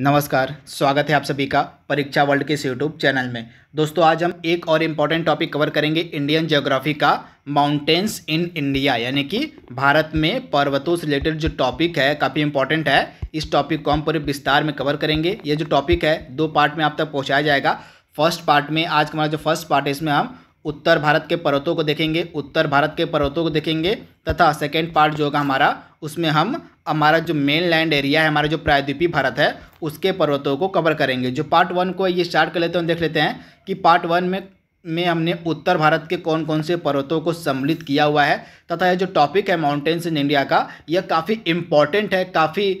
नमस्कार स्वागत है आप सभी का परीक्षा वर्ल्ड के इस यूट्यूब चैनल में दोस्तों आज हम एक और इम्पॉर्टेंट टॉपिक कवर करेंगे इंडियन जियोग्राफी का माउंटेन्स इन इंडिया यानी कि भारत में पर्वतों से रिलेटेड जो टॉपिक है काफ़ी इम्पॉर्टेंट है इस टॉपिक को हम पूरे विस्तार में कवर करेंगे ये जो टॉपिक है दो पार्ट में आप तक पहुँचाया जाएगा फर्स्ट पार्ट में आज हमारा जो फर्स्ट पार्ट है इसमें हम उत्तर भारत के पर्वतों को देखेंगे उत्तर भारत के पर्वतों को देखेंगे तथा सेकेंड पार्ट जो होगा हमारा उसमें हम हमारा जो मेन लैंड एरिया है हमारा जो प्रायद्वीपी भारत है उसके पर्वतों को कवर करेंगे जो पार्ट वन को ये स्टार्ट कर लेते हैं देख लेते हैं कि पार्ट वन में में हमने उत्तर भारत के कौन कौन से पर्वतों को सम्मिलित किया हुआ है तथा यह जो टॉपिक है माउंटेन्स इन इंडिया का यह काफ़ी इम्पॉर्टेंट है काफ़ी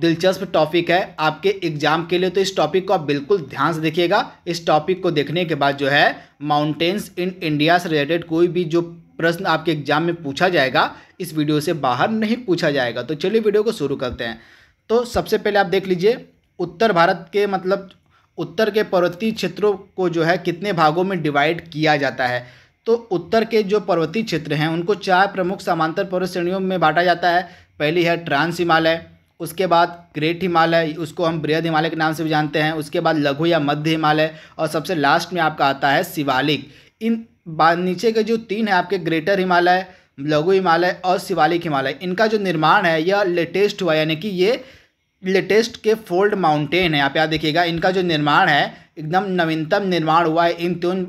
दिलचस्प टॉपिक है आपके एग्जाम के लिए तो इस टॉपिक को आप बिल्कुल ध्यान से देखिएगा इस टॉपिक को देखने के बाद जो है माउंटेन्स इन इंडिया से रिलेटेड कोई भी जो प्रश्न आपके एग्जाम में पूछा जाएगा इस वीडियो से बाहर नहीं पूछा जाएगा तो चलिए वीडियो को शुरू करते हैं तो सबसे पहले आप देख लीजिए उत्तर भारत के मतलब उत्तर के पर्वतीय क्षेत्रों को जो है कितने भागों में डिवाइड किया जाता है तो उत्तर के जो पर्वतीय क्षेत्र हैं उनको चार प्रमुख समांतर पर्वत श्रेणियों में बांटा जाता है पहली है ट्रांस हिमालय उसके बाद ग्रेट हिमालय उसको हम बृहद हिमालय के नाम से भी जानते हैं उसके बाद लघु या मध्य हिमालय और सबसे लास्ट में आपका आता है शिवालिक इन नीचे के जो तीन है आपके ग्रेटर हिमालय लघु हिमालय और शिवालिक हिमालय इनका जो निर्माण है यह लेटेस्ट हुआ यानी कि ये लेटेस्ट के फोल्ड माउंटेन है आप याद देखिएगा इनका जो निर्माण है एकदम नवीनतम निर्माण हुआ है इन तीन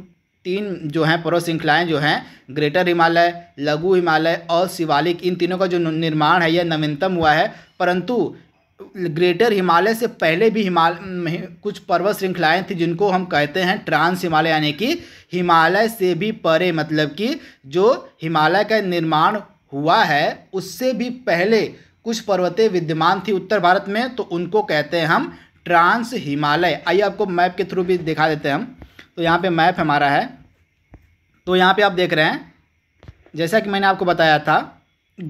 तीन जो हैं पर्वत श्रृंखलाएँ जो हैं ग्रेटर हिमालय लघु हिमालय और शिवालिक इन तीनों का जो निर्माण है यह नवीनतम हुआ है परंतु ग्रेटर हिमालय से पहले भी हिमालय कुछ पर्वत श्रृंखलाएँ थी जिनको हम कहते हैं ट्रांस हिमालय यानी कि हिमालय से भी परे मतलब कि जो हिमालय का निर्माण हुआ है उससे भी पहले कुछ पर्वतें विद्यमान थी उत्तर भारत में तो उनको कहते हैं हम ट्रांस हिमालय आइए आपको मैप के थ्रू भी दिखा देते हैं हम तो यहाँ पे मैप हमारा है तो यहाँ पे आप देख रहे हैं जैसा कि मैंने आपको बताया था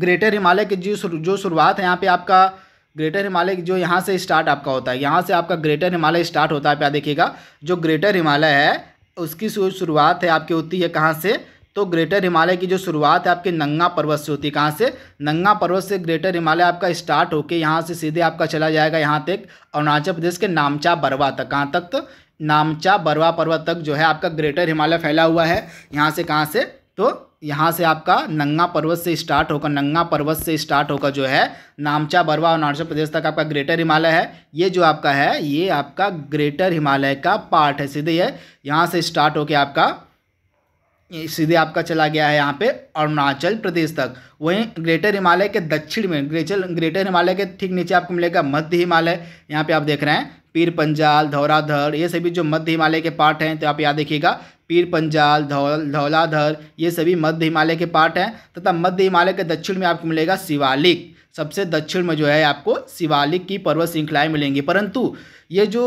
ग्रेटर हिमालय की जो जो शुरुआत है यहाँ पे आपका ग्रेटर हिमालय जो यहाँ से स्टार्ट आपका होता है यहाँ से आपका ग्रेटर हिमालय स्टार्ट होता है आप देखिएगा जो ग्रेटर हिमालय है उसकी शुरुआत है आपकी होती है कहाँ से तो ग्रेटर हिमालय की जो शुरुआत है आपके नंगा पर्वत से होती है कहाँ से नंगा पर्वत से ग्रेटर हिमालय आपका स्टार्ट होके यहाँ से सीधे आपका चला जाएगा यहाँ तक अरुणाचल प्रदेश के नामचा बरवा तक कहाँ तक तो नामचा बरवा पर्वत तक जो है आपका ग्रेटर हिमालय फैला हुआ है यहाँ से कहाँ से तो यहाँ से आपका नंगा पर्वत से स्टार्ट होकर नंगा पर्वत से स्टार्ट होकर जो है नामचा बरवा और अरुणाचल प्रदेश तक आपका ग्रेटर हिमालय है ये जो आपका है ये आपका ग्रेटर हिमालय का पार्ट है सीधे ये यहाँ से स्टार्ट होकर आपका सीधे आपका चला गया है यहाँ पे अरुणाचल प्रदेश तक वहीं ग्रेटर हिमालय के दक्षिण में ग्रेचल ग्रेटर हिमालय के ठीक नीचे आपको मिलेगा मध्य हिमालय यहाँ पे आप देख रहे हैं पीर पंजाल धौराधर ये सभी जो मध्य हिमालय के पार्ट हैं तो आप याद देखिएगा पीर पंजाल धौल धौलाधर ये सभी मध्य हिमालय के पार्ट हैं तथा मध्य हिमालय के दक्षिण में आपको मिलेगा शिवालिक सबसे दक्षिण में जो है आपको शिवालिक की पर्वत श्रृंखलाएँ मिलेंगी परंतु ये जो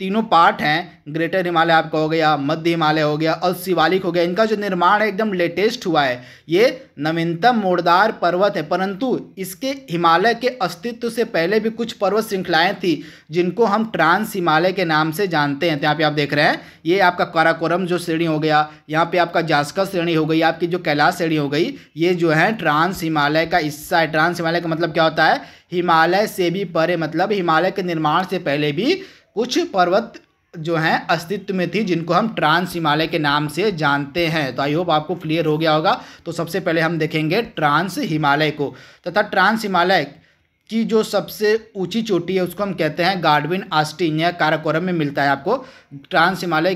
तीनों पार्ट हैं ग्रेटर हिमालय आपका हो गया मध्य हिमालय हो गया और शिवालिक हो गया इनका जो निर्माण है एकदम लेटेस्ट हुआ है ये नवीनतम मोड़दार पर्वत है परंतु इसके हिमालय के अस्तित्व से पहले भी कुछ पर्वत श्रृंखलाएं थी जिनको हम ट्रांस हिमालय के नाम से जानते हैं यहाँ पे आप देख रहे हैं ये आपका काराकोरम जो श्रेणी हो गया यहाँ पर आपका जास्कर श्रेणी हो गई आपकी जो कैलाश श्रेणी हो गई ये जो है ट्रांस हिमालय का हिस्सा है ट्रांस हिमालय का मतलब क्या होता है हिमालय से भी परे मतलब हिमालय के निर्माण से पहले भी कुछ पर्वत जो हैं अस्तित्व में थी जिनको हम ट्रांस हिमालय के नाम से जानते हैं तो आई होप आपको क्लियर हो गया होगा तो सबसे पहले हम देखेंगे ट्रांस हिमालय को तथा ट्रांस हिमालय की जो सबसे ऊंची चोटी है उसको हम कहते हैं गार्डविन आस्टिन या काराकोरम में मिलता है आपको ट्रांस हिमालय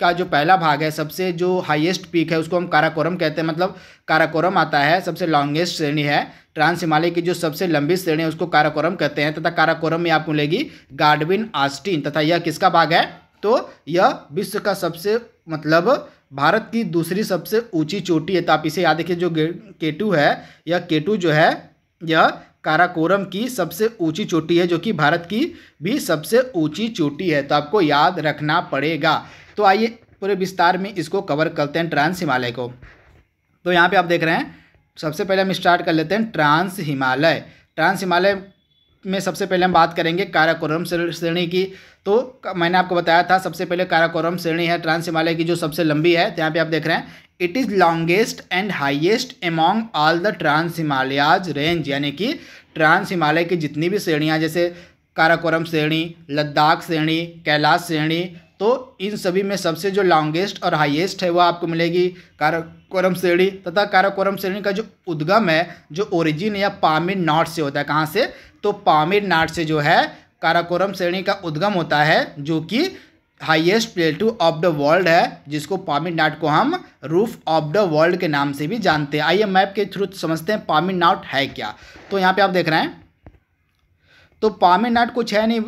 का जो पहला भाग है सबसे जो हाईएस्ट पीक है उसको हम काराकोरम कहते हैं मतलब काराकोरम आता है सबसे लॉन्गेस्ट श्रेणी है ट्रांस हिमालय की जो सबसे लंबी श्रेणी है उसको काराकोरम कहते हैं तथा काराकोरम में आपको मिलेगी गार्डविन आस्टिन तथा यह किसका भाग है तो यह विश्व का सबसे मतलब भारत की दूसरी सबसे ऊंची चोटी है तो आप इसे याद रखिए जो केटू है यह केटू जो है यह काराकोरम की सबसे ऊंची चोटी है जो कि भारत की भी सबसे ऊंची चोटी है तो आपको याद रखना पड़ेगा तो आइए पूरे विस्तार में इसको कवर करते हैं ट्रांस हिमालय को तो यहाँ पे आप देख रहे हैं सबसे पहले हम स्टार्ट कर लेते हैं ट्रांस हिमालय ट्रांस हिमालय में सबसे पहले हम बात करेंगे काराकोरम श्रेणी की तो मैंने आपको बताया था सबसे पहले काराकोरम श्रेणी है ट्रांस हिमालय की जो सबसे लंबी है तो यहाँ पे आप देख रहे हैं it is longest and highest among all the trans Himalayas range यानी कि ट्रांस हिमालय की जितनी भी श्रेणियाँ जैसे काराकोरम श्रेणी लद्दाख श्रेणी कैलाश श्रेणी तो इन सभी में सबसे जो लॉन्गेस्ट और हाईएस्ट है वो आपको मिलेगी काराकोरम श्रेणी तथा काराकोरम श्रेणी का जो उद्गम है जो ओरिजिन या पामिर नॉट से होता है कहाँ से तो पामिर नॉट से जो है काराकोरम श्रेणी का उद्गम होता है जो कि highest plateau of the world है जिसको पामिर नाट को हम रूफ ऑफ द वर्ल्ड के नाम से भी जानते हैं आइए मैप के थ्रू समझते हैं पामिर पामिनाट है क्या तो यहाँ पे आप देख रहे हैं तो पामिर नाट कुछ है नहीं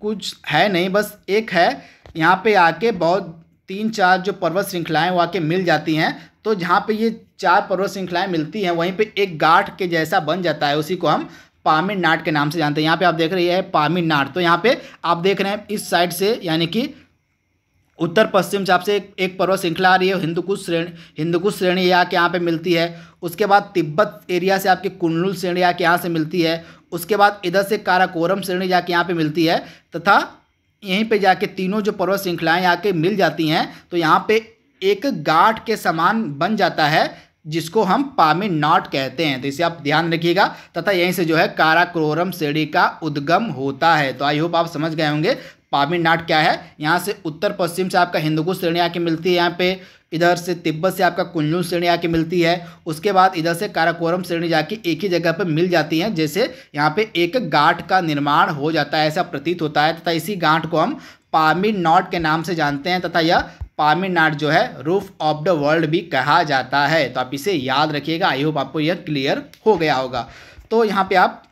कुछ है नहीं बस एक है यहाँ पे आके बहुत तीन चार जो पर्वत श्रृंखलाएं वो आके मिल जाती हैं तो जहाँ पे ये चार पर्वत श्रृंखलाएं मिलती हैं वहीं पे एक गाठ के जैसा बन जाता है उसी को हम पामिर नाट के नाम से जानते हैं यहाँ पे आप देख रहे हैं पामिर नाट तो यहाँ पे आप देख रहे हैं इस साइड से यानी कि उत्तर पश्चिम से आपसे एक, एक पर्वत श्रृंखला आ रही है हिंदुकुश श्रेणी हिंदुकुश श्रेणी आके यहाँ पे मिलती है उसके बाद तिब्बत एरिया से आपकी कुंडलुल श्रेणी आके यहाँ से मिलती है उसके बाद इधर से काराकोरम श्रेणी जाके यहाँ पे मिलती है तथा यहीं पे जाके तीनों जो पर्वत श्रृंखलाएं आके मिल जाती हैं तो यहाँ पे एक गाठ के समान बन जाता है जिसको हम पामी नॉट कहते हैं तो इसे आप ध्यान रखिएगा तथा यहीं से जो है काराक्रोरम श्रेणी का उद्गम होता है तो आई होप आप समझ गए होंगे पामी नाट क्या है यहाँ से उत्तर पश्चिम से आपका हिंदुकुश श्रेणी आके मिलती है यहाँ पे इधर से तिब्बत से आपका कुंजू श्रेणी आके मिलती है उसके बाद इधर से काराकोरम श्रेणी जाके एक ही जगह पर मिल जाती है जैसे यहाँ पे एक गांठ का निर्माण हो जाता है ऐसा प्रतीत होता है तथा इसी गांठ को हम पामिर नॉट के नाम से जानते हैं तथा यह पामिर नाट जो है रूफ ऑफ द वर्ल्ड भी कहा जाता है तो आप इसे याद रखिएगा आई होप आपको यह क्लियर हो गया होगा तो यहाँ पे आप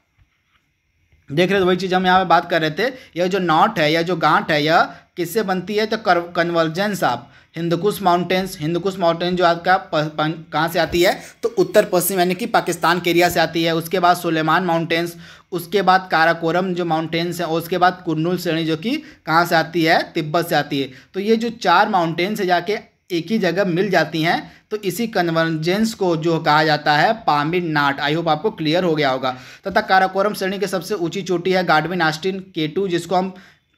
देख रहे थे तो वही चीज़ हम यहाँ पे बात कर रहे थे यह जो नॉट है या जो गांठ है यह किससे बनती है तो कन्वर्जेंस आप हिंदकुश माउंटेन्स हिंदकुश माउंटेन जो आपका कहाँ से आती है तो उत्तर पश्चिम यानी कि पाकिस्तान के एरिया से आती है उसके बाद सुलेमान माउंटेन्स उसके बाद काराकोरम जो माउंटेन्स हैं उसके बाद कुन्नूल श्रेणी जो कि कहाँ से आती है तिब्बत से आती है तो ये जो चार माउंटेन्स है जाके एक ही जगह मिल जाती हैं तो इसी कन्वर्जेंस को जो कहा जाता है पामिड नाट आई होप आपको क्लियर हो गया होगा तथा काराकोरम श्रेणी की सबसे ऊंची चोटी है गाडविन आस्टिन केटू जिसको हम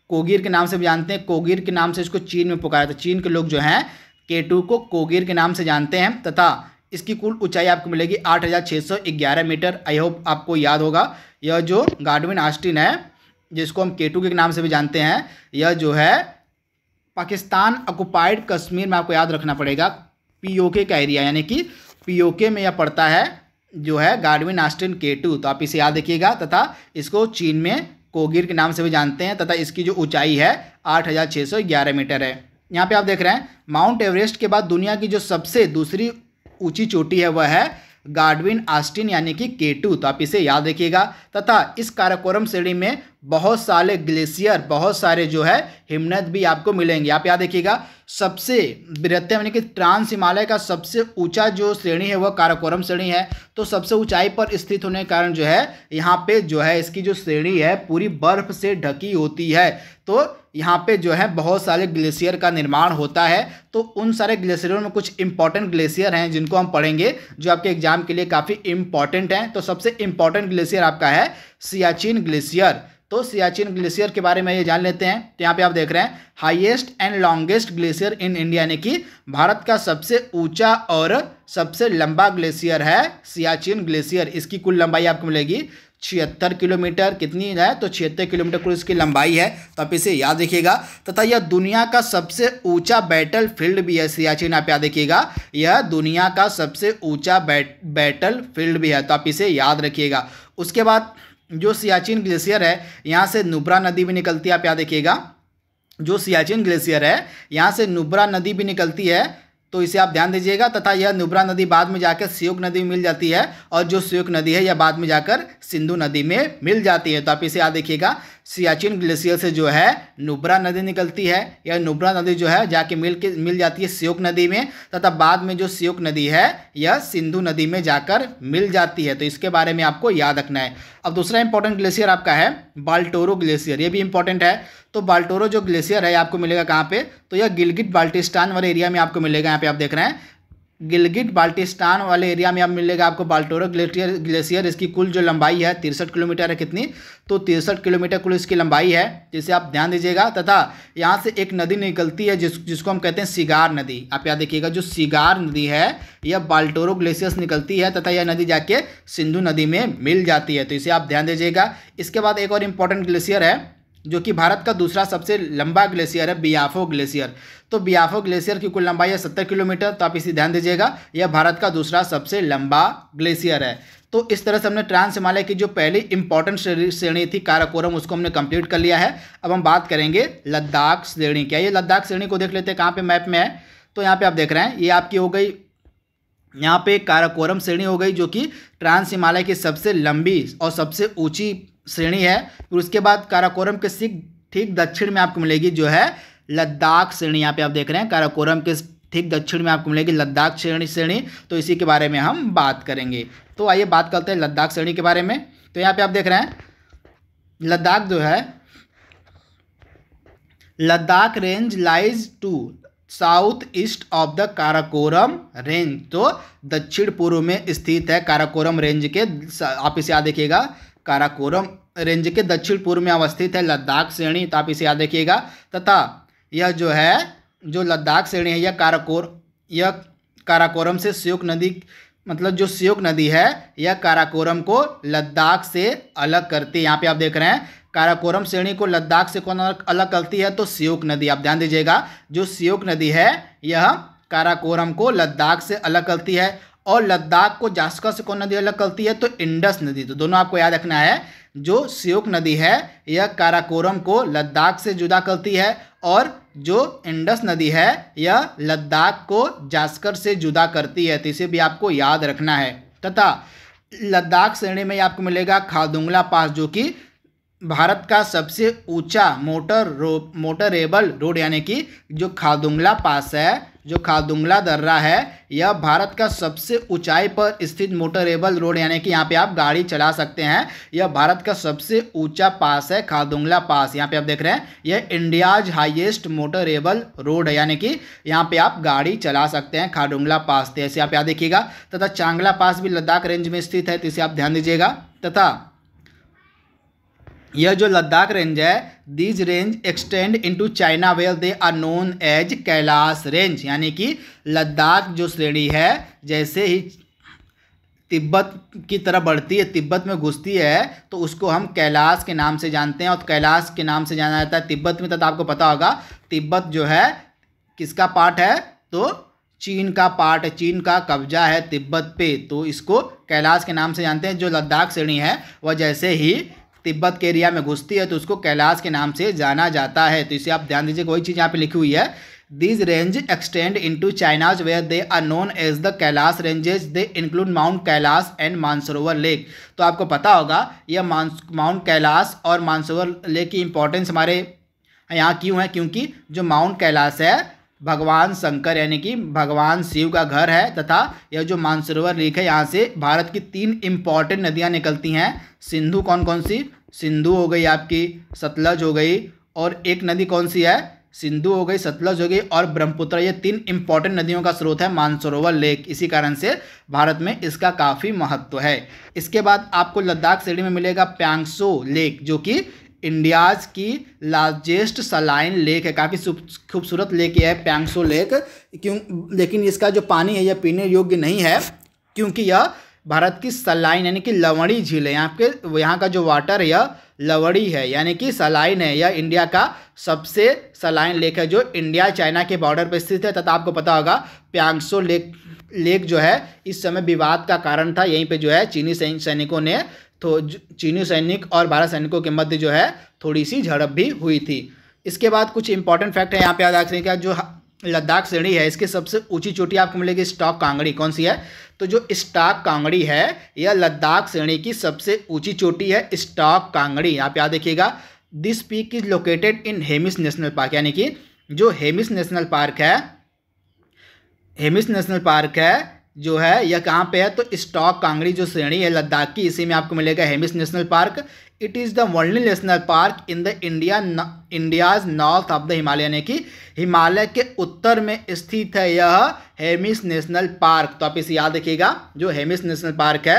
कोगिर के नाम से भी जानते हैं कोगिर के नाम से इसको चीन में पुकारा था तो चीन के लोग जो हैं केटू को कोगिर के नाम से जानते हैं तथा इसकी कुल ऊंचाई आपको मिलेगी ग्यारह मीटर आई होप आपको याद होगा यह जो गार्डविन आस्टिन है जिसको हम केटू के नाम से भी जानते हैं यह जो है पाकिस्तान अकुपाइड कश्मीर में आपको याद रखना पड़ेगा पीओके का एरिया यानी कि पीओके में यह पड़ता है जो है गार्डविन आस्टिन के टू तो आप इसे याद रखिएगा तथा इसको चीन में कोगिर के नाम से भी जानते हैं तथा इसकी जो ऊंचाई है आठ हज़ार छः सौ ग्यारह मीटर है यहाँ पे आप देख रहे हैं माउंट एवरेस्ट के बाद दुनिया की जो सबसे दूसरी ऊंची चोटी है वह है गार्डविन आस्टिन यानी कि के टू तो आप इसे याद रखिएगा तथा इस काराकोरम श्रेणी में बहुत सारे ग्लेशियर बहुत सारे जो है हिमनद भी आपको मिलेंगे आप याद रखिएगा सबसे बृहत्तम यानी कि ट्रांस हिमालय का सबसे ऊंचा जो श्रेणी है वह काराकोरम श्रेणी है तो सबसे ऊंचाई पर स्थित होने के कारण जो है यहाँ पे जो है इसकी जो श्रेणी है पूरी बर्फ से ढकी होती है तो यहाँ पे जो है बहुत सारे ग्लेशियर का निर्माण होता है तो उन सारे ग्लेशियरों में कुछ इंपॉर्टेंट ग्लेशियर हैं जिनको हम पढ़ेंगे जो आपके एग्जाम के लिए काफ़ी इंपॉर्टेंट हैं तो सबसे इंपॉर्टेंट ग्लेशियर आपका है सियाचिन ग्लेशियर तो सियाचिन ग्लेशियर के बारे में ये जान लेते हैं तो यहाँ पे आप देख रहे हैं highest and longest glacier in India यानी कि भारत का सबसे ऊंचा और सबसे लंबा ग्लेशियर है सियाचिन ग्लेशियर इसकी कुल लंबाई आपको मिलेगी छिहत्तर किलोमीटर कितनी है तो छिहत्तर किलोमीटर कुल इसकी लंबाई है तो आप इसे याद रखिएगा तथा यह दुनिया का सबसे ऊंचा बैटल फील्ड भी है सियाचिन आप याद देखिएगा यह दुनिया का सबसे ऊंचा बैट, बैटल फील्ड भी है तो आप इसे याद रखिएगा उसके बाद जो सियाचिन ग्लेशियर है यहाँ से नुब्रा नदी भी निकलती है आप याद देखिएगा जो सियाचिन ग्लेशियर है यहाँ से नुब्रा नदी भी निकलती है तो इसे आप ध्यान दीजिएगा तथा यह नुब्रा नदी बाद में जाकर सियोग नदी में मिल जाती है और जो सियोग नदी है यह बाद में जाकर सिंधु नदी में मिल जाती है तो आप इसे याद देखिएगा सियाचिन ग्लेशियर से जो है नुब्रा नदी निकलती है यह नुब्रा नदी जो है जाके मिल के मिल जाती है सियोक नदी में तथा बाद में जो सियोक नदी है यह सिंधु नदी में जाकर मिल जाती है तो इसके बारे में आपको याद रखना है अब दूसरा इंपॉर्टेंट ग्लेशियर आपका है बाल्टोरो ग्लेशियर ये भी इंपॉर्टेंट है तो बाल्टोरो जो ग्लेशियर है आपको मिलेगा कहाँ पे तो यह गिलगिट बाल्टिस्तान वाले एरिया में आपको मिलेगा यहाँ पे आप देख रहे हैं गिलगिट बाल्टिस्तान वाले एरिया में आप मिलेगा आपको बाल्टोरो ग्लेशियर ग्लेशियर इसकी कुल जो लंबाई है तिरसठ किलोमीटर है कितनी तो तिरसठ किलोमीटर कुल इसकी लंबाई है जिसे आप ध्यान दीजिएगा तथा यहाँ से एक नदी निकलती है जिस जिसको हम कहते हैं सिगार नदी आप याद देखिएगा जो सिगार नदी है यह बाल्टोरो ग्लेशियर से निकलती है तथा यह नदी जाके सिंधु नदी में मिल जाती है तो इसे आप ध्यान दीजिएगा इसके बाद एक और इम्पॉर्टेंट ग्लेशियर है जो कि भारत का दूसरा सबसे लंबा ग्लेशियर है बियाफो ग्लेशियर तो बियाफो ग्लेशियर की कुल लंबाई है सत्तर किलोमीटर तो आप इसे ध्यान दीजिएगा यह भारत का दूसरा सबसे लंबा ग्लेशियर है तो इस तरह से हमने ट्रांस हिमालय की जो पहली इंपॉर्टेंट श्रेणी थी काराकोरम उसको हमने कंप्लीट कर लिया है अब हम बात करेंगे लद्दाख श्रेणी क्या ये लद्दाख श्रेणी को देख लेते हैं कहाँ पे मैप में है तो यहाँ पे आप देख रहे हैं ये आपकी हो गई यहाँ पे काराकोरम श्रेणी हो गई जो कि ट्रांस हिमालय की सबसे लंबी और सबसे ऊंची श्रेणी है फिर उसके बाद काराकोरम के सिख ठीक दक्षिण में आपको मिलेगी जो है लद्दाख श्रेणी यहाँ पे आप देख रहे हैं काराकोरम के ठीक दक्षिण में आपको मिलेगी लद्दाख श्रेणी श्रेणी तो इसी के बारे में हम बात करेंगे तो आइए बात करते हैं लद्दाख श्रेणी के बारे में तो यहाँ पे आप देख रहे हैं लद्दाख जो है Ladakh range lies to south east of the Karakoram range तो दक्षिण पूर्व में स्थित है काराकोरम रेंज के आप इसे याद देखिएगा काराकोरम रेंज के दक्षिण पूर्व में अवस्थित है लद्दाख श्रेणी तो आप इसे याद रखिएगा तथा यह जो है जो लद्दाख श्रेणी है यह काराकोर यह काराकोरम से श्योक नदी मतलब जो श्योक नदी है यह काराकोरम को लद्दाख से अलग करती है यहाँ पे आप देख रहे हैं काराकोरम श्रेणी को लद्दाख से कौन अलग करती है तो सियोक नदी आप ध्यान दीजिएगा जो सियोक नदी है यह काराकोरम को लद्दाख से अलग करती है और लद्दाख को जास्कर से कौन नदी अलग करती है तो इंडस नदी तो दोनों आपको याद रखना है जो सियोक नदी है यह काराकोरम को लद्दाख से जुदा करती है और जो इंडस नदी है यह लद्दाख को जास्कर से जुदा करती है तो इसे भी आपको याद रखना है तथा लद्दाख श्रेणी में आपको मिलेगा खादुंगला पास जो कि भारत का सबसे ऊंचा मोटर रो मोटरेबल रोड यानी कि जो खादुंगला पास है जो खादुंगला दर्रा है यह भारत का सबसे ऊंचाई पर स्थित मोटरेबल रोड यानी कि यहाँ पे आप गाड़ी चला सकते हैं यह भारत का सबसे ऊंचा पास है खादुंगला पास यहाँ पे आप देख रहे हैं यह इंडियाज हाईएस्ट मोटरेबल रोड है यानी कि यहाँ पे आप गाड़ी चला सकते हैं खादुंगला पास तो ऐसे आप यहाँ देखिएगा तथा चांगला पास भी लद्दाख रेंज में स्थित है तो इसे आप ध्यान दीजिएगा तथा यह जो लद्दाख रेंज है these range extend into China well they are known as Kailash range यानी कि लद्दाख जो श्रेणी है जैसे ही तिब्बत की तरफ बढ़ती है तिब्बत में घुसती है तो उसको हम कैलाश के नाम से जानते हैं और कैलाश के नाम से जाना जाता है तिब्बत में तो आपको पता होगा तिब्बत जो है किसका पार्ट है तो चीन का पार्ट चीन का कब्जा है तिब्बत पे तो इसको कैलाश के नाम से जानते हैं जो लद्दाख श्रेणी है वह जैसे ही तिब्बत के एरिया में घुसती है तो उसको कैलाश के नाम से जाना जाता है तो इसे आप ध्यान दीजिए कोई चीज़ यहाँ पे लिखी हुई है range extend extend to China's where they are known as the Kailash ranges they include mount Kailash and Mansarovar lake तो आपको पता होगा यह माउंट कैलाश और मानसरोवर लेक की इंपॉर्टेंस हमारे यहाँ क्यों है क्योंकि जो माउंट कैलाश है भगवान शंकर यानी कि भगवान शिव का घर है तथा यह जो मानसरोवर लेक है यहाँ से भारत की तीन इम्पॉर्टेंट नदियाँ निकलती हैं सिंधु कौन कौन सी सिंधु हो गई आपकी सतलज हो गई और एक नदी कौन सी है सिंधु हो गई सतलज हो गई और ब्रह्मपुत्र ये तीन इंपॉर्टेंट नदियों का स्रोत है मानसरोवर लेक इसी कारण से भारत में इसका काफ़ी महत्व है इसके बाद आपको लद्दाख श्रेणी में मिलेगा प्यांगसो लेक जो कि इंडियाज़ की लार्जेस्ट सलाइन लेक है काफ़ी खूबसूरत लेक यह है प्यांगसो लेक क्यों लेकिन इसका जो पानी है यह पीने योग्य नहीं है क्योंकि यह भारत की सलाइन यानी कि लवणी झील है यहाँ के यहाँ का जो वाटर है यह लवड़ी है यानी कि सलाइन है यह इंडिया का सबसे सलाइन लेक है जो इंडिया चाइना के बॉर्डर पर स्थित है तथा आपको पता होगा प्यांगसो लेक लेक जो है इस समय विवाद का कारण था यहीं पे जो है चीनी सैनिकों ने तो चीनी सैनिक और भारत सैनिकों के मध्य जो है थोड़ी सी झड़प भी हुई थी इसके बाद कुछ इंपॉर्टेंट फैक्ट है यहाँ पे याद रखने का जो लद्दाख श्रेणी है इसकी सबसे ऊंची चोटी आपको मिलेगी स्टॉक कांगड़ी कौन सी है तो जो स्टॉक कांगड़ी है यह लद्दाख श्रेणी की सबसे ऊंची चोटी है स्टॉक कांगड़ी आप याद देखिएगा this peak is located in Hemis national park यानी कि जो हेमिस नेशनल पार्क है हेमिस नेशनल पार्क है जो है यह कहाँ पे है तो स्टॉक कांगड़ी जो श्रेणी है लद्दाख की इसी में आपको मिलेगा Hemis national park it is the world national park in the India India's north of the Himalaya यानी कि हिमालय के उत्तर में स्थित है यह हेमिस नेशनल पार्क तो आप इसे याद रखिएगा जो हेमिस नेशनल पार्क है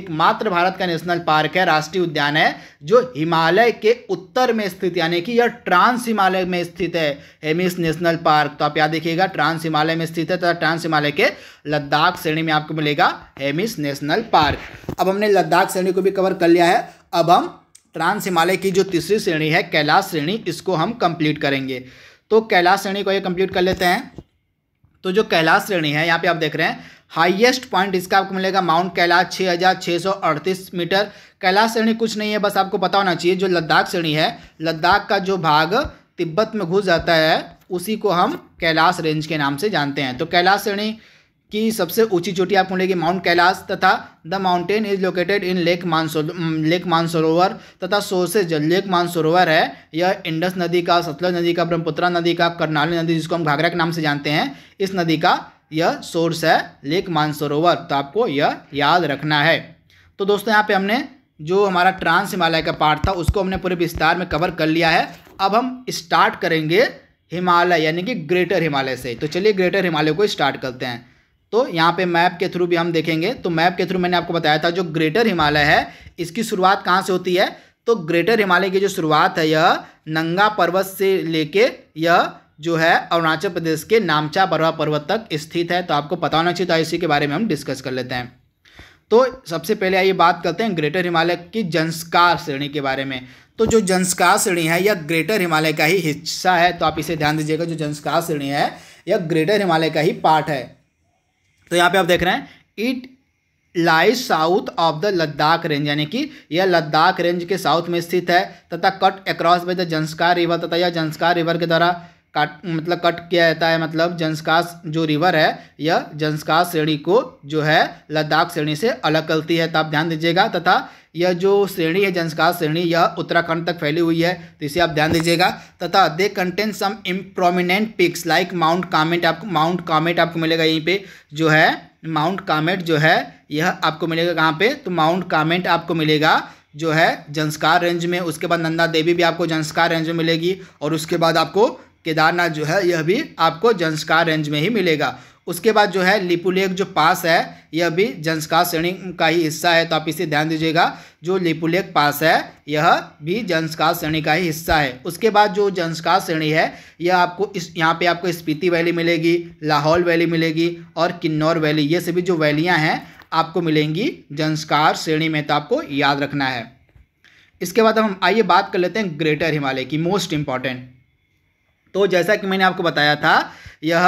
एकमात्र भारत का नेशनल पार्क है राष्ट्रीय उद्यान है जो हिमालय के उत्तर में स्थित यानी कि यह ट्रांस हिमालय में स्थित है हेमिस नेशनल पार्क तो आप याद देखिएगा ट्रांस हिमालय में स्थित है तथा ट्रांस हिमालय के लद्दाख श्रेणी में आपको मिलेगा हेमिस नेशनल पार्क अब हमने लद्दाख श्रेणी को भी कवर कर लिया है अब हम ट्रांस हिमालय की जो तीसरी श्रेणी है कैलाश श्रेणी इसको हम कंप्लीट करेंगे तो कैलाश श्रेणी को ये कंप्लीट कर लेते हैं तो जो कैलाश श्रेणी है यहाँ पे आप देख रहे हैं हाईएस्ट पॉइंट इसका आपको मिलेगा माउंट कैलाश छः हज़ार छः सौ अड़तीस मीटर कैलाश श्रेणी कुछ नहीं है बस आपको पता होना चाहिए जो लद्दाख श्रेणी है लद्दाख का जो भाग तिब्बत में घुस जाता है उसी को हम कैलाश रेंज के नाम से जानते हैं तो कैलाश श्रेणी की सबसे ऊंची चोटी आपको मिलेगी माउंट कैलाश तथा the mountain is located in lake मानसो लेक मानसरोवर तथा सोर्सेज लेक मानसरोवर है यह इंडस नदी का सतलज नदी का ब्रह्मपुत्रा नदी का करनाली नदी जिसको हम घाघरा के नाम से जानते हैं इस नदी का यह सोर्स है लेक मानसरोवर तो आपको यह याद रखना है तो दोस्तों यहाँ पे हमने जो हमारा ट्रांस हिमालय का पार्ट था उसको हमने पूरे विस्तार में कवर कर लिया है अब हम स्टार्ट करेंगे हिमालय यानी कि ग्रेटर हिमालय से तो चलिए ग्रेटर हिमालय को स्टार्ट करते हैं तो यहाँ पे मैप के थ्रू भी हम देखेंगे तो मैप के थ्रू मैंने आपको बताया था जो ग्रेटर हिमालय है इसकी शुरुआत कहाँ से होती है तो ग्रेटर हिमालय की जो शुरुआत है यह नंगा पर्वत से लेके यह जो है अरुणाचल प्रदेश के नामचा बरवा पर्वत तक स्थित है तो आपको पता होना चाहिए तो इसी के बारे में हम डिस्कस कर लेते हैं तो सबसे पहले आइए बात करते हैं ग्रेटर हिमालय की जनस्कार श्रेणी के बारे में तो जो जनस्कार श्रेणी है यह ग्रेटर हिमालय का ही हिस्सा है तो आप इसे ध्यान दीजिएगा जो जनस्कार श्रेणी है यह ग्रेटर हिमालय का ही पार्ट है तो यहाँ पे आप देख रहे हैं it lies south of the Ladakh range यानी कि यह लद्दाख रेंज के साउथ में स्थित है तथा cut across by the Zanskar river तथा यह जंस्कार रिवर के द्वारा काट मतलब कट किया जाता है मतलब जनस्कास जो रिवर है यह जनस्कास श्रेणी को जो है लद्दाख श्रेणी से अलग करती है तो आप ध्यान दीजिएगा तथा यह जो श्रेणी है जनस्कास श्रेणी यह उत्तराखंड तक फैली हुई है तो इसे आप ध्यान दीजिएगा तथा they contain some prominent peaks like mount Kamet आपको माउंट कामेट आपको मिलेगा यहीं पे जो है माउंट कामेट जो है यह आपको मिलेगा कहाँ पे तो माउंट कामेट आपको मिलेगा जो है जंसकार रेंज में उसके बाद नंदा देवी भी आपको जंसकार रेंज में मिलेगी और उसके बाद आपको केदारनाथ जो है यह भी आपको जंसकार रेंज में ही मिलेगा उसके बाद जो है लिपू लेक जो पास है यह भी जंसकार श्रेणी का ही हिस्सा है तो आप इसे ध्यान दीजिएगा जो लिपू लेक पास है यह भी जंस्कार श्रेणी का ही हिस्सा है उसके बाद जो जंसका श्रेणी है यह आपको इस यहाँ पे आपको स्पीति वैली मिलेगी लाहौल वैली मिलेगी और किन्नौर वैली ये सभी जो वैलियाँ हैं आपको मिलेंगी जंसकार श्रेणी में तो आपको याद रखना है इसके बाद हम आइए बात कर लेते हैं ग्रेटर हिमालय की मोस्ट इम्पॉर्टेंट तो जैसा कि मैंने आपको बताया था यह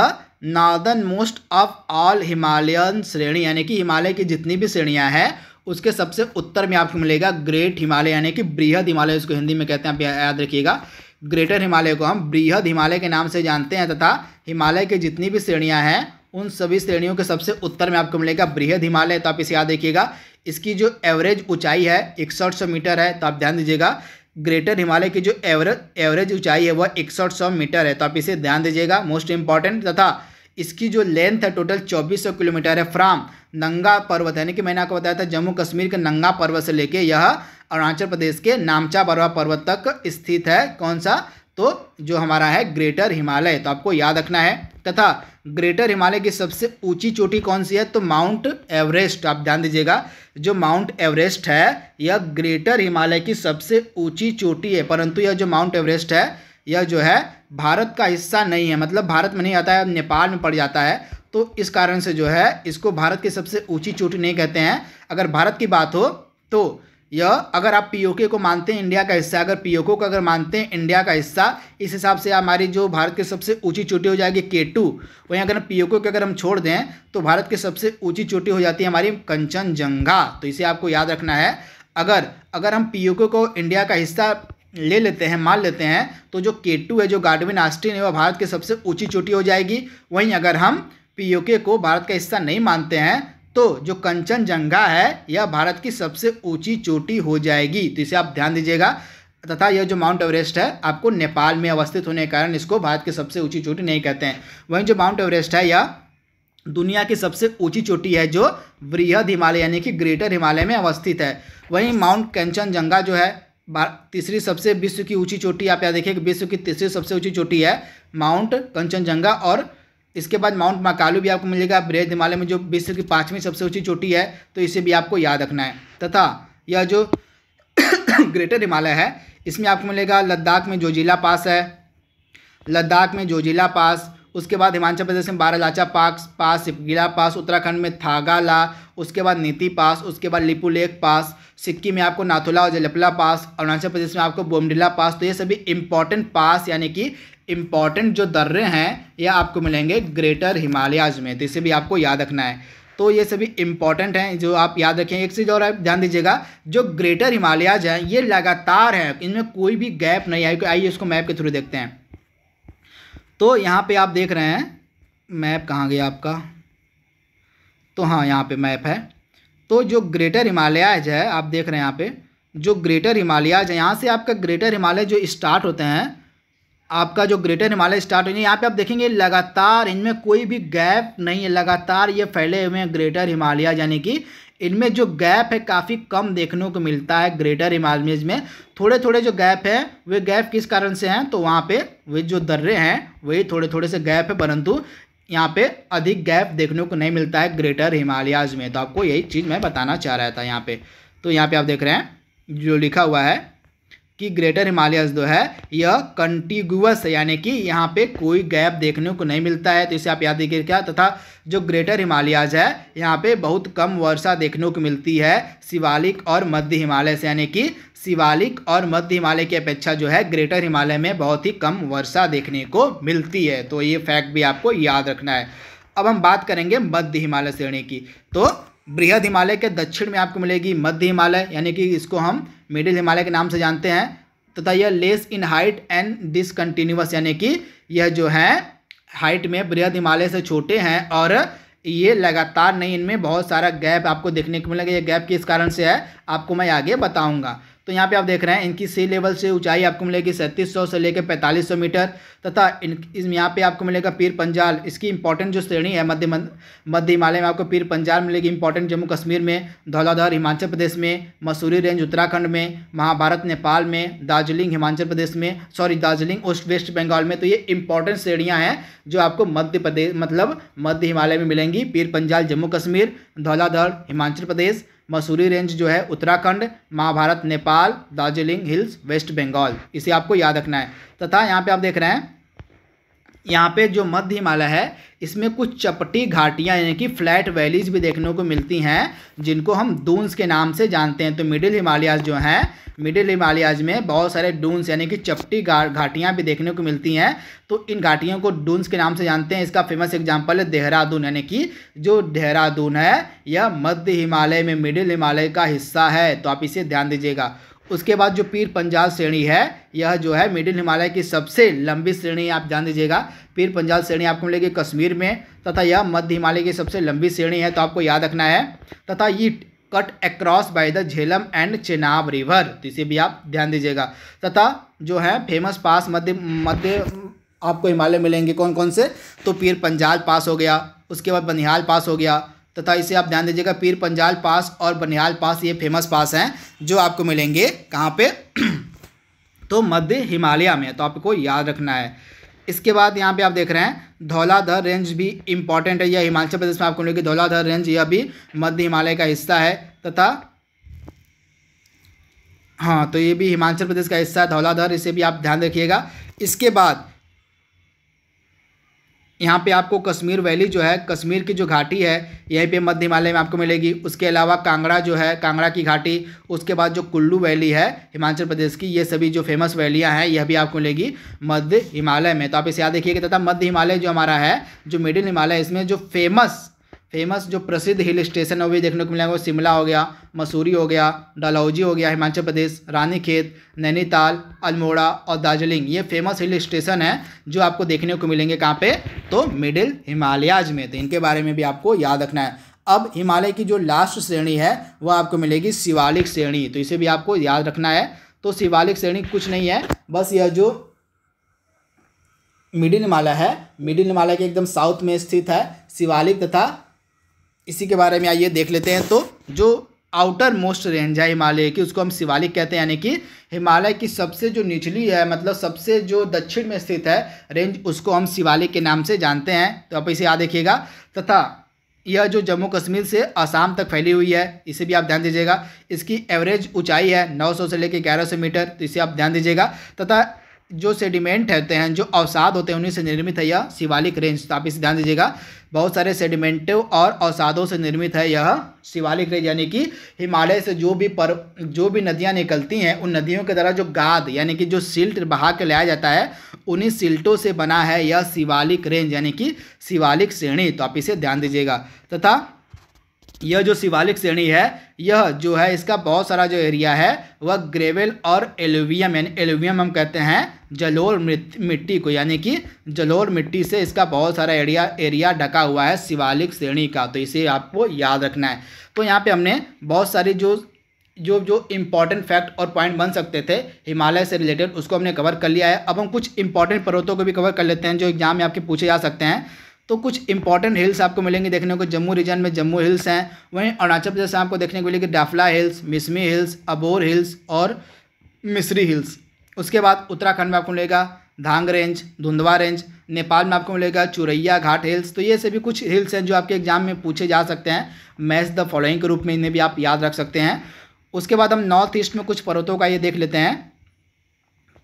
northernmost of all Himalayan श्रेणी यानी कि हिमालय की जितनी भी श्रेणियाँ हैं उसके सबसे उत्तर में आपको मिलेगा ग्रेट हिमालय यानी कि बृहद हिमालय उसको हिंदी में कहते हैं आप याद रखिएगा ग्रेटर हिमालय को हम बृहद हिमालय के नाम से जानते हैं तथा हिमालय के जितनी भी श्रेणियाँ हैं उन सभी श्रेणियों के सबसे उत्तर में आपको मिलेगा बृहद हिमालय तो आप इसे याद रखिएगा इसकी जो एवरेज ऊंचाई है इकसठ सौ मीटर है तो आप ध्यान दीजिएगा ग्रेटर हिमालय की जो एवरेज एवरेज ऊंचाई है वह इकसठ सौ मीटर है तो आप इसे ध्यान दीजिएगा मोस्ट इंपॉर्टेंट तथा इसकी जो लेंथ है टोटल चौबीस सौ किलोमीटर है फ्राम नंगा पर्वत यानी कि मैंने आपको बताया था जम्मू कश्मीर के नंगा पर्वत से लेके यह अरुणाचल प्रदेश के नामचा बरवा पर्वत तक स्थित है कौन सा तो जो हमारा है ग्रेटर हिमालय तो आपको याद रखना है तथा ग्रेटर हिमालय की सबसे ऊंची चोटी कौन सी है तो माउंट एवरेस्ट आप ध्यान दीजिएगा जो माउंट एवरेस्ट है यह ग्रेटर हिमालय की सबसे ऊंची चोटी है परंतु यह जो माउंट एवरेस्ट है यह जो है भारत का हिस्सा नहीं है मतलब भारत में नहीं आता है नेपाल में पड़ जाता है तो इस कारण से जो है इसको भारत की सबसे ऊँची चोटी नहीं कहते हैं अगर भारत की बात हो तो यह अगर आप पीओके को मानते हैं इंडिया का हिस्सा अगर पीओके को अगर मानते हैं इंडिया का हिस्सा इस हिसाब से हमारी जो भारत की सबसे ऊंची चोटी हो जाएगी के टू वहीं अगर हम पीओके को अगर हम छोड़ दें तो भारत की सबसे ऊंची चोटी हो जाती है हमारी कंचनजंगा तो इसे आपको याद रखना है अगर अगर हम पीओके को इंडिया का हिस्सा ले लेते हैं मान लेते हैं तो जो के टू है जो गार्डविन आस्टिन है वह भारत की सबसे ऊँची चोटी हो जाएगी वहीं अगर हम पीओके को भारत का हिस्सा नहीं मानते हैं तो जो कंचनजंगा है यह भारत की सबसे ऊंची चोटी हो जाएगी तो इसे आप ध्यान दीजिएगा तथा यह जो माउंट एवरेस्ट है आपको नेपाल में अवस्थित होने के कारण इसको भारत की सबसे ऊंची चोटी नहीं कहते हैं वहीं जो माउंट एवरेस्ट है यह दुनिया की सबसे ऊंची चोटी है जो बृहद हिमालय यानी कि ग्रेटर हिमालय में अवस्थित है वहीं माउंट कंचनजंगा जो है तीसरी सबसे विश्व की ऊंची चोटी आप यहाँ देखिए विश्व की तीसरी सबसे ऊंची चोटी है माउंट कंचनजंगा और इसके बाद माउंट माकालू भी आपको मिलेगा ब्रेज हिमालय में जो विश्व की पाँचवीं सबसे ऊँची चोटी है तो इसे भी आपको याद रखना है तथा यह जो ग्रेटर हिमालय है इसमें आपको मिलेगा लद्दाख में जोजिला पास है लद्दाख में जोजिला पास उसके बाद हिमाचल प्रदेश में बारालाचा पास पास सिपगिला पास उत्तराखंड में थागाला उसके बाद नीति पास उसके बाद लिपू लेक पास सिक्किम में आपको नाथुला और जलपला पास अरुणाचल प्रदेश में आपको बोमडिला पास तो ये सभी इम्पॉर्टेंट पास यानी कि इम्पॉर्टेंट जो दर्रे हैं यह आपको मिलेंगे ग्रेटर हिमालयाज में तो इसे भी आपको याद रखना है तो ये सभी इम्पॉर्टेंट हैं जो आप याद रखें एक चीज़ और आप ध्यान दीजिएगा जो ग्रेटर हिमालयाज हैं ये लगातार हैं इनमें कोई भी गैप नहीं आई आइए इसको मैप के थ्रू देखते हैं तो यहाँ पे आप देख रहे हैं मैप कहाँ गया आपका तो हाँ यहाँ पे मैप है तो जो ग्रेटर हिमालयाज है आप देख रहे हैं यहाँ पर जो ग्रेटर हिमालयाज है यहाँ से आपका ग्रेटर हिमालय जो स्टार्ट होते हैं आपका जो ग्रेटर हिमालय स्टार्ट हो यहाँ पे आप देखेंगे लगातार इनमें कोई भी गैप नहीं है लगातार ये फैले हुए हैं ग्रेटर हिमालय यानी कि इनमें जो गैप है काफ़ी कम देखने को मिलता है ग्रेटर हिमालयज में थोड़े थोड़े जो गैप है वे गैप किस कारण से हैं तो वहाँ पे वे जो दर्रे हैं वही थोड़े थोड़े से गैप है परंतु यहाँ पे अधिक गैप देखने को नहीं मिलता है ग्रेटर हिमालयाज में तो आपको यही चीज़ मैं बताना चाह रहा था यहाँ पे तो यहाँ पे आप देख रहे हैं जो लिखा हुआ है कि ग्रेटर हिमालयस जो है यह कंटिगुअस यानी कि यहाँ पे कोई गैप देखने को नहीं मिलता है तो इसे आप याद रखिए क्या तथा जो ग्रेटर हिमालयाज है यहाँ पे बहुत कम वर्षा देखने को मिलती है शिवालिक और मध्य हिमालय से यानी कि शिवालिक और मध्य हिमालय की अपेक्षा जो है ग्रेटर हिमालय में बहुत ही कम वर्षा देखने को मिलती है तो ये फैक्ट भी आपको याद रखना है अब हम बात करेंगे मध्य हिमालय श्रेणी की तो बृहद हिमालय के दक्षिण में आपको मिलेगी मध्य हिमालय यानी कि इसको हम मिडिल हिमालय के नाम से जानते हैं तथा यह less in height and discontinuous यानी कि यह जो है हाइट में बृहद हिमालय से छोटे हैं और ये लगातार नहीं इनमें बहुत सारा गैप आपको देखने को मिलेगा ये गैप किस कारण से है आपको मैं आगे बताऊंगा तो यहाँ पे आप देख रहे हैं इनकी सी लेवल से ऊंचाई आपको मिलेगी सैंतीस सौ से लेकर पैंतालीस सौ मीटर तथा इन यहाँ पे आपको मिलेगा पीर पंजाल इसकी इंपॉर्टेंट जो श्रेणी है मध्य मध्य हिमालय में आपको पीर पंजाल मिलेगी इंपॉर्टेंट जम्मू कश्मीर में धौलाधर हिमाचल प्रदेश में मसूरी रेंज उत्तराखंड में महाभारत नेपाल में दार्जिलिंग हिमाचल प्रदेश में सॉरी दार्जिलिंग ओस्ट वेस्ट बंगाल में तो ये इंपॉर्टेंट श्रेणियाँ हैं जो आपको मध्य प्रदेश मतलब मध्य हिमालय में मिलेंगी पीर पंजाल जम्मू कश्मीर धौलाधर हिमाचल प्रदेश मसूरी रेंज जो है उत्तराखंड महाभारत नेपाल दार्जिलिंग हिल्स वेस्ट बंगाल इसे आपको याद रखना है तथा यहाँ पे आप देख रहे हैं यहाँ पे जो मध्य हिमालय है इसमें कुछ चपटी घाटियाँ यानी कि फ्लैट वैलीज भी देखने को मिलती हैं जिनको हम डून्स के नाम से जानते हैं तो मिडिल हिमालयाज जो हैं मिडिल हिमालयाज में बहुत सारे डून्स यानी कि चपटी घाटियाँ भी देखने को मिलती हैं तो इन घाटियों को डूंस के नाम से जानते हैं इसका फेमस एग्जाम्पल है देहरादून यानी कि जो देहरादून है यह मध्य हिमालय में मिडिल हिमालय का हिस्सा है तो आप इसे ध्यान दीजिएगा उसके बाद जो पीर पंजाल श्रेणी है यह जो है मिडिल हिमालय की सबसे लंबी श्रेणी आप जान दीजिएगा पीर पंजाल श्रेणी आपको मिलेगी कश्मीर में तथा यह मध्य हिमालय की सबसे लंबी श्रेणी है तो आपको याद रखना है तथा ये cut across by the Jhelum and Chenab river तो इसे भी आप ध्यान दीजिएगा तथा जो है फेमस पास मध्य मध्य आपको हिमालय मिलेंगे कौन कौन से तो पीर पंजाल पास हो गया उसके बाद बनिहाल पास हो गया तथा इसे आप ध्यान दीजिएगा पीर पंजाल पास और बनिहाल पास ये फेमस पास हैं जो आपको मिलेंगे कहाँ पे तो मध्य हिमालय में तो आपको याद रखना है इसके बाद यहाँ पे आप देख रहे हैं धौलाधर रेंज भी इम्पॉर्टेंट है यह हिमाचल प्रदेश में आपको मिलेगी धौलाधर रेंज यह भी मध्य हिमालय का हिस्सा है तथा हाँ तो ये भी हिमाचल प्रदेश का हिस्सा है धौलाधर इसे भी आप ध्यान रखिएगा इसके बाद यहाँ पे आपको कश्मीर वैली जो है कश्मीर की जो घाटी है यहीं पे मध्य हिमालय में आपको मिलेगी उसके अलावा कांगड़ा जो है कांगड़ा की घाटी उसके बाद जो कुल्लू वैली है हिमाचल प्रदेश की ये सभी जो फेमस वैलियाँ हैं यह भी आपको मिलेगी मध्य हिमालय में तो आप इसे याद देखिए कि तथा मध्य हिमालय जो हमारा है जो मिडिल हिमालय इसमें जो फेमस फेमस जो प्रसिद्ध हिल स्टेशन है वो भी देखने को मिलेगा वो शिमला हो गया मसूरी हो गया डलहौजी हो गया हिमाचल प्रदेश रानीखेत नैनीताल अल्मोड़ा और दार्जिलिंग ये फेमस हिल स्टेशन है जो आपको देखने को मिलेंगे कहाँ पे तो मिडिल हिमालयाज में तो इनके बारे में भी आपको याद रखना है अब हिमालय की जो लास्ट श्रेणी है वह आपको मिलेगी शिवालिक श्रेणी तो इसे भी आपको याद रखना है तो शिवालिक श्रेणी कुछ नहीं है बस यह जो मिडिल हिमालय है मिडिल हिमालय के एकदम साउथ में स्थित है शिवालिक तथा इसी के बारे में आइए देख लेते हैं तो जो आउटर मोस्ट रेंज है हिमालय की उसको हम शिवालिक कहते हैं यानी कि हिमालय की सबसे जो निचली है मतलब सबसे जो दक्षिण में स्थित है रेंज उसको हम शिवालिक के नाम से जानते हैं तो आप इसे याद देखिएगा तथा यह जो जम्मू कश्मीर से आसाम तक फैली हुई है इसे भी आप ध्यान दीजिएगा इसकी एवरेज ऊंचाई है 900 से लेकर 1100 मीटर तो इसे आप ध्यान दीजिएगा तथा जो सेडिमेंट होते हैं जो अवसाद होते हैं उन्हीं से निर्मित है यह शिवालिक रेंज तो आप इसे ध्यान दीजिएगा बहुत सारे सेडिमेंटों और अवसादों से निर्मित है यह शिवालिक रेंज यानी कि हिमालय से जो भी पर जो भी नदियाँ निकलती हैं उन नदियों के द्वारा जो गाद यानी कि जो सिल्ट बहा के लाया जाता है उन्हीं सिल्टों से बना है यह शिवालिक रेंज यानी कि शिवालिक श्रेणी तो आप इसे ध्यान दीजिएगा तथा यह जो शिवालिक श्रेणी है यह जो है इसका बहुत सारा जो एरिया है वह ग्रेवल और एलुवियम यानी एलुवियम हम कहते हैं जलोर मिट्टी को यानी कि जलोर मिट्टी से इसका बहुत सारा एरिया एरिया ढका हुआ है शिवालिक श्रेणी का तो इसे आपको याद रखना है तो यहाँ पे हमने बहुत सारी जो जो जो इम्पॉर्टेंट फैक्ट और पॉइंट बन सकते थे हिमालय से रिलेटेड उसको हमने कवर कर लिया है अब हम कुछ इंपॉर्टेंट पर्वतों को भी कवर कर लेते हैं जो एग्जाम में आपके पूछे जा सकते हैं तो कुछ इंपॉर्टेंट हिल्स आपको मिलेंगे देखने को जम्मू रीजन में जम्मू हिल्स हैं वहीं अरुणाचल प्रदेश में आपको देखने को मिलेगी Dafla hills Mishmi hills Abor hills और मिसरी हिल्स उसके बाद उत्तराखंड में आपको मिलेगा धांग रेंज धुंधवा रेंज नेपाल में आपको मिलेगा चुरैया घाट हिल्स तो ये सभी कुछ हिल्स हैं जो आपके एग्जाम में पूछे जा सकते हैं मैच द फॉलोइंग के रूप में इन्हें भी आप याद रख सकते हैं उसके बाद हम नॉर्थ ईस्ट में कुछ पर्वतों का ये देख लेते हैं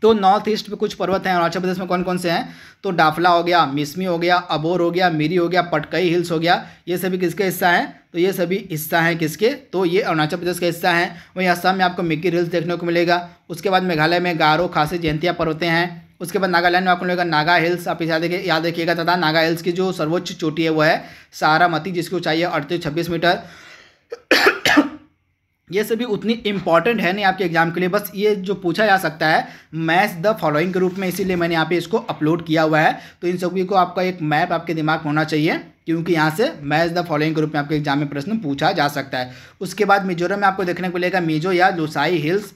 तो नॉर्थ ईस्ट में कुछ पर्वत हैं अरुणाचल प्रदेश में कौन कौन से हैं तो डाफला हो गया मिसमी हो गया अबोर हो गया मिरी हो गया पटकई हिल्स हो गया ये सभी किसके हिस्सा हैं तो ये सभी हिस्सा हैं किसके तो ये अरुणाचल प्रदेश का हिस्सा हैं वहीं असम में आपको मिकी हिल्स देखने को मिलेगा उसके बाद मेघालय में गारो खासी जयंतिया पर्वतें हैं उसके बाद नागालैंड में आपको मिलेगा नागा हिल्स आप याद देखिए याद रखिएगा तथा नागा हिल्स की जो सर्वोच्च चोटी है वो है सारामती जिसकी ऊंचाई है अड़तीस छब्बीस मीटर ये सभी उतनी इंपॉर्टेंट है नहीं आपके एग्जाम के लिए बस ये जो पूछा जा सकता है मैच द फॉलोइंग के रूप में इसीलिए मैंने यहाँ पे इसको अपलोड किया हुआ है तो इन सभी को आपका एक मैप आपके दिमाग में होना चाहिए क्योंकि यहाँ से मैच द फॉलोइंग के रूप में आपके एग्जाम में प्रश्न पूछा जा सकता है उसके बाद मिजोरम में आपको देखने को मिलेगा मिजो या लुसाई हिल्स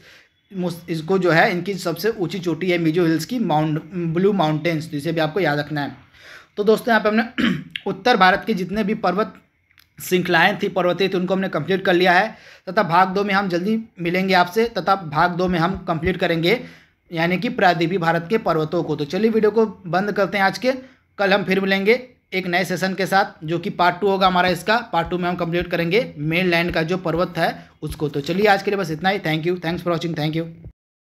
इसको जो है इनकी सबसे ऊँची चोटी है मिजो हिल्स की माउंट ब्लू माउंटेन्स जिसे भी आपको याद रखना है तो दोस्तों यहाँ पे हमने उत्तर भारत के जितने भी पर्वत श्रृंखलाएँ थी पर्वतीय थी उनको हमने कंप्लीट कर लिया है तथा भाग दो में हम जल्दी मिलेंगे आपसे तथा भाग दो में हम कंप्लीट करेंगे यानी कि प्रादीपी भारत के पर्वतों को तो चलिए वीडियो को बंद करते हैं आज के कल हम फिर मिलेंगे एक नए सेशन के साथ जो कि पार्ट टू होगा हमारा इसका पार्ट टू में हम कंप्लीट करेंगे मेन लैंड का जो पर्वत है उसको तो चलिए आज के लिए बस इतना ही thank you thanks for watching thank you